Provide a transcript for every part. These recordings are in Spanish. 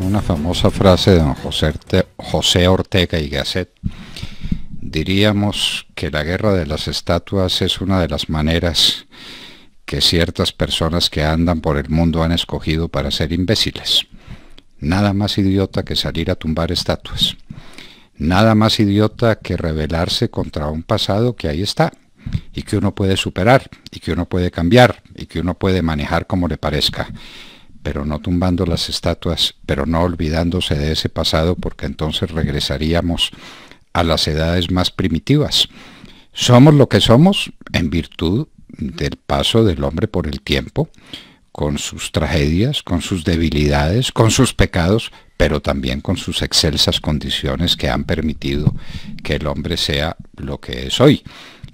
una famosa frase de don José Ortega y Gasset, diríamos que la guerra de las estatuas es una de las maneras que ciertas personas que andan por el mundo han escogido para ser imbéciles. Nada más idiota que salir a tumbar estatuas. Nada más idiota que rebelarse contra un pasado que ahí está y que uno puede superar y que uno puede cambiar y que uno puede manejar como le parezca pero no tumbando las estatuas, pero no olvidándose de ese pasado, porque entonces regresaríamos a las edades más primitivas. Somos lo que somos en virtud del paso del hombre por el tiempo, con sus tragedias, con sus debilidades, con sus pecados, pero también con sus excelsas condiciones que han permitido que el hombre sea lo que es hoy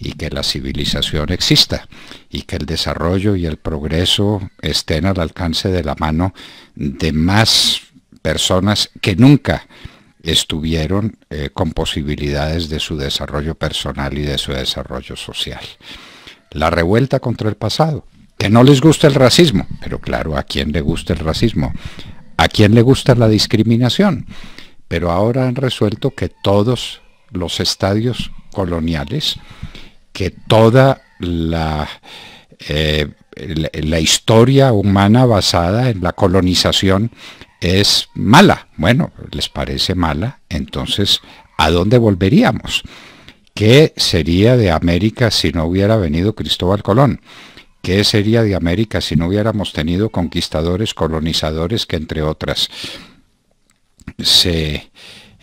y que la civilización exista y que el desarrollo y el progreso estén al alcance de la mano de más personas que nunca estuvieron eh, con posibilidades de su desarrollo personal y de su desarrollo social. La revuelta contra el pasado, que no les gusta el racismo, pero claro, ¿a quién le gusta el racismo? ¿A quién le gusta la discriminación? Pero ahora han resuelto que todos los estadios coloniales que toda eh, la, la, historia humana basada en la colonización es mala. Bueno, les parece mala, entonces, ¿a dónde volveríamos? ¿Qué sería de América si no hubiera venido Cristóbal Colón? ¿Qué sería de América si no hubiéramos tenido conquistadores, colonizadores que entre otras se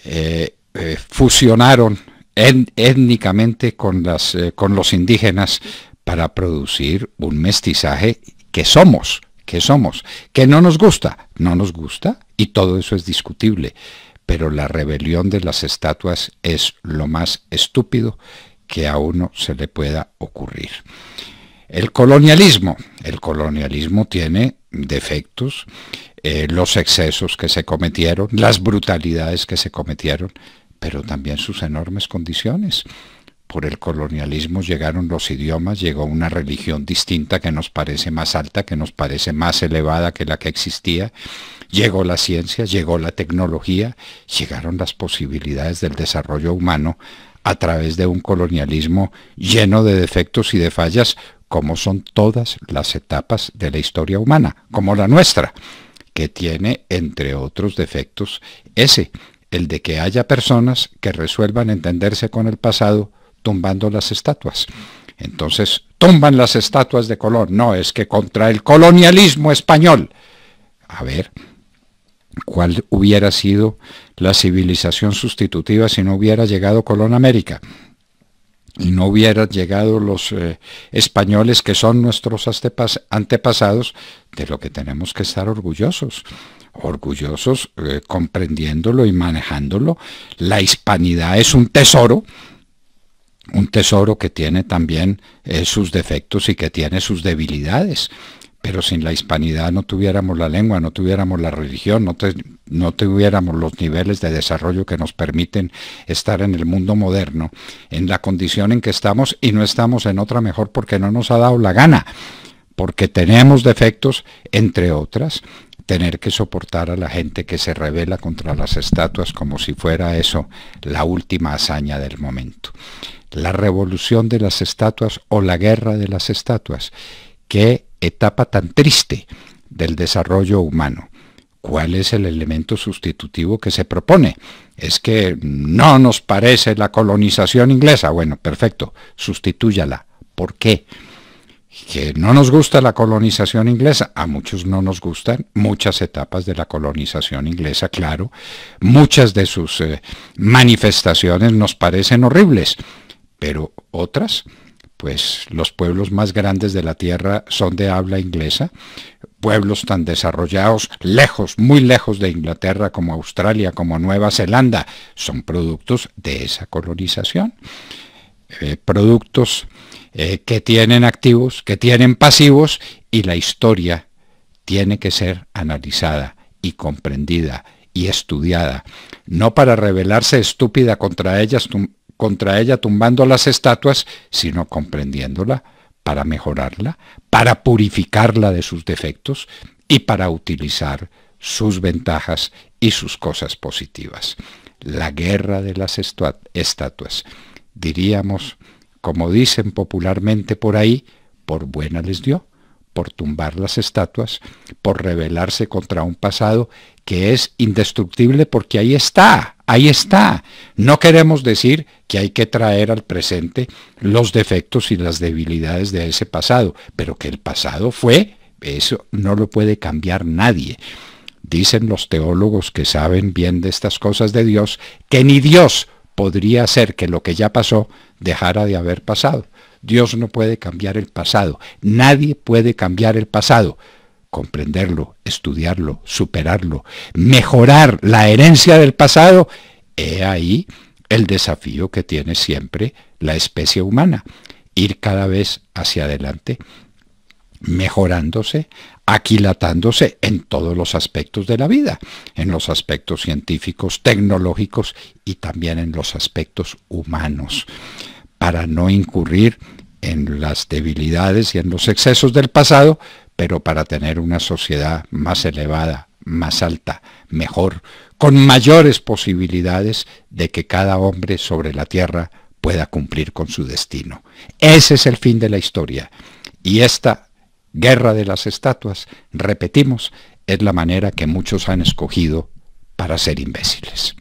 eh, eh, fusionaron étnicamente con, las, eh, con los indígenas para producir un mestizaje que somos, que somos, que no nos gusta, no nos gusta y todo eso es discutible, pero la rebelión de las estatuas es lo más estúpido que a uno se le pueda ocurrir. El colonialismo, el colonialismo tiene defectos, eh, los excesos que se cometieron, las brutalidades que se cometieron, pero también sus enormes condiciones. Por el colonialismo llegaron los idiomas, llegó una religión distinta que nos parece más alta, que nos parece más elevada que la que existía. Llegó la ciencia, llegó la tecnología, llegaron las posibilidades del desarrollo humano a través de un colonialismo lleno de defectos y de fallas, como son todas las etapas de la historia humana, como la nuestra, que tiene, entre otros defectos, ese, el de que haya personas que resuelvan entenderse con el pasado tumbando las estatuas. Entonces, tumban las estatuas de Colón. No, es que contra el colonialismo español. A ver, ¿cuál hubiera sido la civilización sustitutiva si no hubiera llegado Colón a América? y no hubieran llegado los eh, españoles que son nuestros antepasados, de lo que tenemos que estar orgullosos. Orgullosos eh, comprendiéndolo y manejándolo. La hispanidad es un tesoro, un tesoro que tiene también eh, sus defectos y que tiene sus debilidades pero sin la hispanidad no tuviéramos la lengua, no tuviéramos la religión, no, no, tuviéramos los niveles de desarrollo que nos permiten estar en el mundo moderno, en la condición en que estamos y no estamos en otra mejor porque no nos ha dado la gana, porque tenemos defectos, entre otras, tener que soportar a la gente que se revela contra las estatuas como si fuera eso la última hazaña del momento. La revolución de las estatuas o la guerra de las estatuas, que etapa tan triste del desarrollo humano. ¿Cuál es el elemento sustitutivo que se propone? Es que no nos parece la colonización inglesa. Bueno, perfecto, sustitúyala. ¿Por qué? Que no nos gusta la colonización inglesa. A muchos no nos gustan muchas etapas de la colonización inglesa, claro. Muchas de sus eh, manifestaciones nos parecen horribles, pero otras pues los pueblos más grandes de la tierra son de habla inglesa, pueblos tan desarrollados, lejos, muy lejos de Inglaterra como Australia, como Nueva Zelanda, son productos de esa colonización. Eh, productos eh, que tienen activos, que tienen pasivos, y la historia tiene que ser analizada y comprendida y estudiada, no para rebelarse estúpida contra ellas, contra ella tumbando las estatuas, sino comprendiéndola para mejorarla, para purificarla de sus defectos y para utilizar sus ventajas y sus cosas positivas. La guerra de las estatuas. Diríamos, como dicen popularmente por ahí, por buena les dio por tumbar las estatuas, por rebelarse contra un pasado que es indestructible porque ahí está, ahí está. No queremos decir que hay que traer al presente los defectos y las debilidades de ese pasado, pero que el pasado fue, eso no lo puede cambiar nadie. Dicen los teólogos que saben bien de estas cosas de Dios, que ni Dios podría hacer que lo que ya pasó dejara de haber pasado. Dios no puede cambiar el pasado, nadie puede cambiar el pasado. Comprenderlo, estudiarlo, superarlo, mejorar la herencia del pasado, he ahí el desafío que tiene siempre la especie humana, ir cada vez hacia adelante, mejorándose, aquilatándose en todos los aspectos de la vida, en los aspectos científicos, tecnológicos y también en los aspectos humanos para no incurrir en las debilidades y en los excesos del pasado, pero para tener una sociedad más elevada, más alta, mejor, con mayores posibilidades de que cada hombre sobre la tierra pueda cumplir con su destino. Ese es el fin de la historia. Y esta guerra de las estatuas, repetimos, es la manera que muchos han escogido para ser imbéciles.